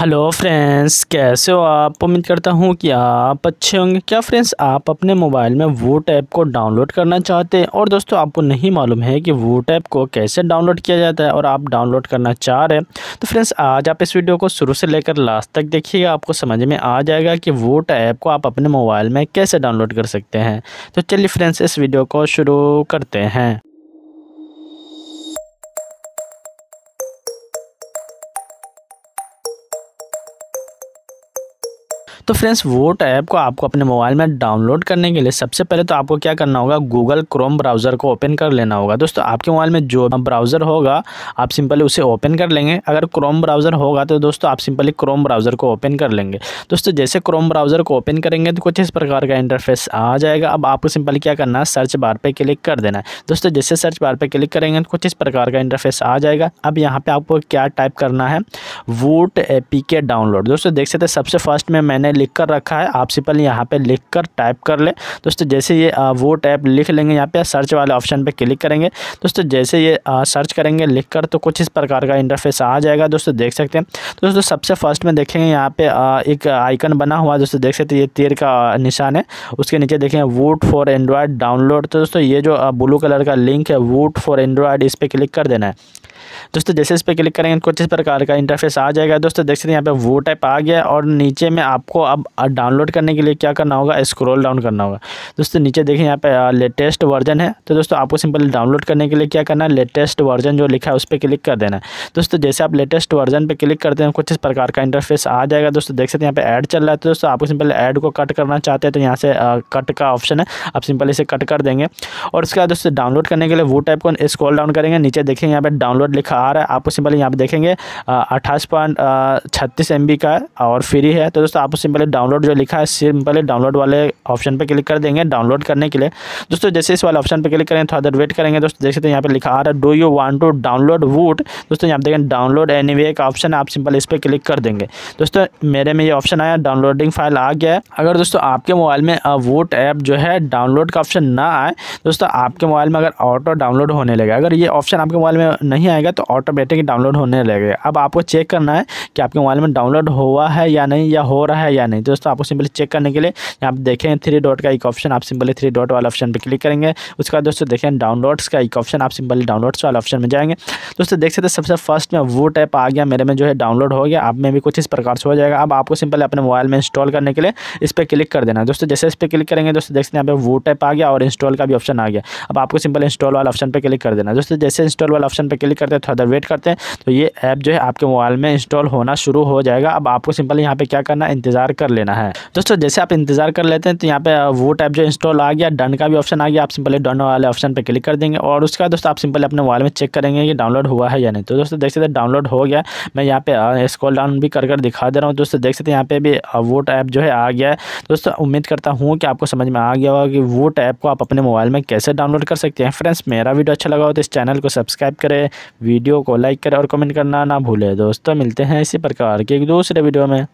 hello friends कैसे हो आप उम्मीद करता हूँ कि आप अच्छे होंगे क्या फ्रेंड्स आप अपने मोबाइल में वोट ऐप को डाउनलोड करना चाहते हैं और दोस्तों आपको नहीं मालूम है कि वोट ऐप को कैसे डाउनलोड किया जाता है और आप डाउनलोड करना चाह रहे हैं तो फ्रेंड्स आज आप इस वीडियो को शुरू से लेकर लास्ट तक देखिएगा आपको समझ में आ जाएगा कि वोट ऐप को आप अपने मोबाइल में कैसे डाउनलोड कर सकते हैं तो चलिए फ्रेंड्स इस वीडियो को शुरू करते हैं तो फ्रेंड्स वोट ऐप को आपको अपने मोबाइल में डाउनलोड करने के लिए सबसे पहले तो आपको क्या करना होगा गूगल क्रोम ब्राउज़र को ओपन कर लेना होगा दोस्तों आपके मोबाइल में जो ब्राउज़र होगा आप सिंपली उसे ओपन कर लेंगे अगर क्रोम ब्राउज़र होगा तो दोस्तों आप सिंपली क्रोम ब्राउज़र को ओपन कर लेंगे दोस्तों जैसे क्रोम ब्राउज़र को ओपन करेंगे तो कुछ इस प्रकार का इंटरफेस आ जाएगा अब आपको सिंपली क्या करना है सर्च बार पर क्लिक कर देना है दोस्तों जैसे सर्च बार पर क्लिक करेंगे तो कुछ इस प्रकार का इंटरफेस आ जाएगा अब यहाँ पर आपको क्या टाइप करना है वोट ए डाउनलोड दोस्तों देख सकते सबसे फर्स्ट में मैंने लिख कर रखा है आप सिंपल यहाँ पे लिख कर टाइप कर लें दोस्तों जैसे ये वो टाइप लिख लेंगे यहाँ पे सर्च वाले ऑप्शन पे क्लिक करेंगे दोस्तों जैसे ये सर्च करेंगे लिख कर तो कुछ इस प्रकार का इंटरफेस आ जाएगा दोस्तों देख सकते हैं दोस्तों सबसे फर्स्ट में देखेंगे यहाँ पे एक आइकन बना हुआ दोस्तों देख सकते ये तीर का निशान है उसके नीचे देखेंगे वोट फॉर एंड्रॉयड डाउनलोड तो दोस्तों ये जो ब्लू कलर का लिंक है वोट फॉर एंड्रॉयड इस पर क्लिक कर देना है दोस्तों जैसे इस पर क्लिक करेंगे कुछ इस प्रकार का इंटरफेस आ जाएगा दोस्तों देख सकते हैं यहाँ पे वो टाइप आ गया और नीचे में आपको अब डाउनलोड करने के लिए क्या करना होगा स्क्रॉल डाउन करना होगा दोस्तों नीचे देखें यहाँ पे लेटेस्ट वर्जन है तो दोस्तों आपको सिंपल डाउनलोड करने के लिए क्या करना है लेटेस्ट वर्जन जो लिखा है उस पर क्लिक कर देना है दोस्तों जैसे आप लेटेस्ट वर्जन पर क्लिक करते हैं कुछ इस प्रकार का इंटरफेस आ जाएगा दोस्तों देख सकते हैं यहाँ पर ऐड चल रहा है तो दोस्तों आपको सिंपल ऐड को कट करना चाहते हैं तो यहाँ से कट का ऑप्शन है आप सिंपल इसे कट कर देंगे और उसके बाद दोस्तों डाउनलोड करने के लिए वो टाइप को स्क्रॉल डाउन करेंगे नीचे देखेंगे यहाँ पर डाउनलोड लिखा आ रहा है आपको सिंपल यहाँ पर देखेंगे अट्ठाईस पॉइंट छत्तीस एम का है और फ्री है तो दोस्तों आपको सिंपली डाउनलोड जो लिखा है सिंपली डाउनलोड वाले ऑप्शन पर क्लिक कर देंगे डाउनलोड करने के लिए दोस्तों जैसे इस वाले ऑप्शन पर क्लिक करें थोड़ा देर वेट करेंगे दोस्तों देख सकते हैं यहाँ पर लिखा आ रहा है do you want to download Voot दोस्तों यहाँ पर देखें डाउनलोड एनी वे का ऑप्शन आप सिंपल इस पर क्लिक कर देंगे दोस्तों मेरे में ये ऑप्शन आया डाउनलोडिंग फाइल आ गया है अगर दोस्तों आपके मोबाइल में वोट ऐप जो है डाउनलोड का ऑप्शन ना आए दोस्तों आपके मोबाइल में अगर ऑटो डाउनलोड होने लगे अगर ये ऑप्शन आपके मोबाइल में नहीं आएगा तो ऑटोमेटिक डाउनलोड होने लगेगा अब आपको चेक करना है कि आपके मोबाइल में डाउनलोड हुआ है या नहीं या हो रहा है या नहीं दोस्तों आपको सिंपली चेक करने के लिए यहाँ पर देखें थ्री डॉट का एक ऑप्शन आप सिंपली थ्री डॉट वाला ऑप्शन पर क्लिक करेंगे उसके बाद दोस्तों देखें डाउनलोड्स का एक ऑप्शन आप सिंपली डाउनलोड्स वाला ऑप्शन में जाएंगे दोस्तों देख सकते सबसे फर्स्ट में वो टैप आ गया मेरे में जो है डाउनलोड हो गया आप में भी कुछ इस प्रकार से हो जाएगा अब आपको सिंपल अपने मोबाइल में इंस्टॉल करने के लिए इस पर क्लिक कर देना दोस्तों जैसे इस पर क्लिक करेंगे दोस्तों सकते हैं यहाँ वो टैप आ गया और इंस्टॉल का भी ऑप्शन आ गया अब आपको सिंपल इंस्टॉल वाला ऑप्शन पर क्लिक कर देना दोस्तों जैसे इंस्टॉल वाला ऑप्शन पर क्लिक करते हैं थोड़ा वेट करते हैं तो ये ऐप जो है आपके मोबाइल में इंस्टॉल होना शुरू हो जाएगा अब आपको सिंपल यहाँ पर क्या करना इंतजार इंतज़ार कर लेना है दोस्तों जैसे आप इंतज़ार कर लेते हैं तो यहाँ पे वो टाइप जो इंस्टॉल आ गया डन का भी ऑप्शन आ गया आप सिंपली डन वाले ऑप्शन पर क्लिक कर देंगे और उसके बाद दोस्तों आप सिंपली अपने मोबाइल में चेक करेंगे कि डाउनलोड हुआ है या नहीं तो दोस्तों देख सकते डाउनलोड हो गया मैं यहाँ पे स्कॉल डाउन भी कर कर दिखा दे रहा हूँ दोस्तों देख सकते हैं यहाँ पे भी वोट ऐप जो है आ गया है दोस्तों उम्मीद करता हूँ कि आपको समझ में आ गया होगा कि वो टैप को आप अपने मोबाइल में कैसे डाउनलोड कर सकते हैं फ्रेंड्स मेरा वीडियो अच्छा लगा हो तो इस चैनल को सब्सक्राइब करें वीडियो को लाइक करें और कमेंट करना ना भूलें दोस्तों मिलते हैं इसी प्रकार के एक दूसरे वीडियो में